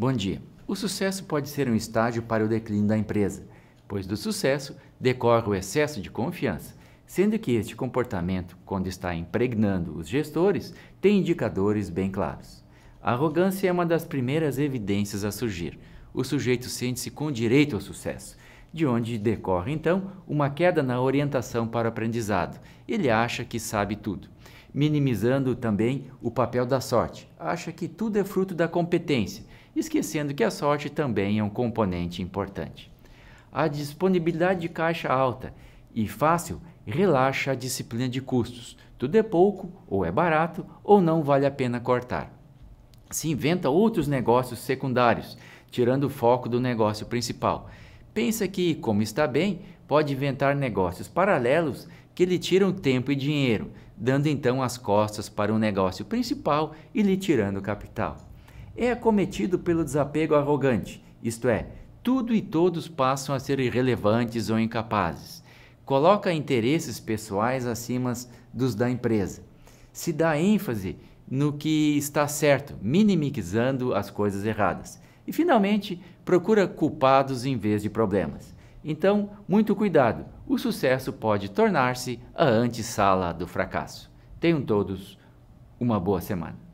Bom dia. O sucesso pode ser um estágio para o declínio da empresa, pois do sucesso decorre o excesso de confiança, sendo que este comportamento, quando está impregnando os gestores, tem indicadores bem claros. A arrogância é uma das primeiras evidências a surgir. O sujeito sente-se com direito ao sucesso, de onde decorre então uma queda na orientação para o aprendizado. Ele acha que sabe tudo, minimizando também o papel da sorte. Acha que tudo é fruto da competência, esquecendo que a sorte também é um componente importante. A disponibilidade de caixa alta e fácil relaxa a disciplina de custos. Tudo é pouco, ou é barato, ou não vale a pena cortar. Se inventa outros negócios secundários, tirando o foco do negócio principal Pensa que, como está bem, pode inventar negócios paralelos que lhe tiram tempo e dinheiro, dando então as costas para o um negócio principal e lhe tirando capital. É acometido pelo desapego arrogante, isto é, tudo e todos passam a ser irrelevantes ou incapazes. Coloca interesses pessoais acima dos da empresa. Se dá ênfase no que está certo, minimizando as coisas erradas. E, finalmente, procura culpados em vez de problemas. Então, muito cuidado, o sucesso pode tornar-se a antessala do fracasso. Tenham todos uma boa semana.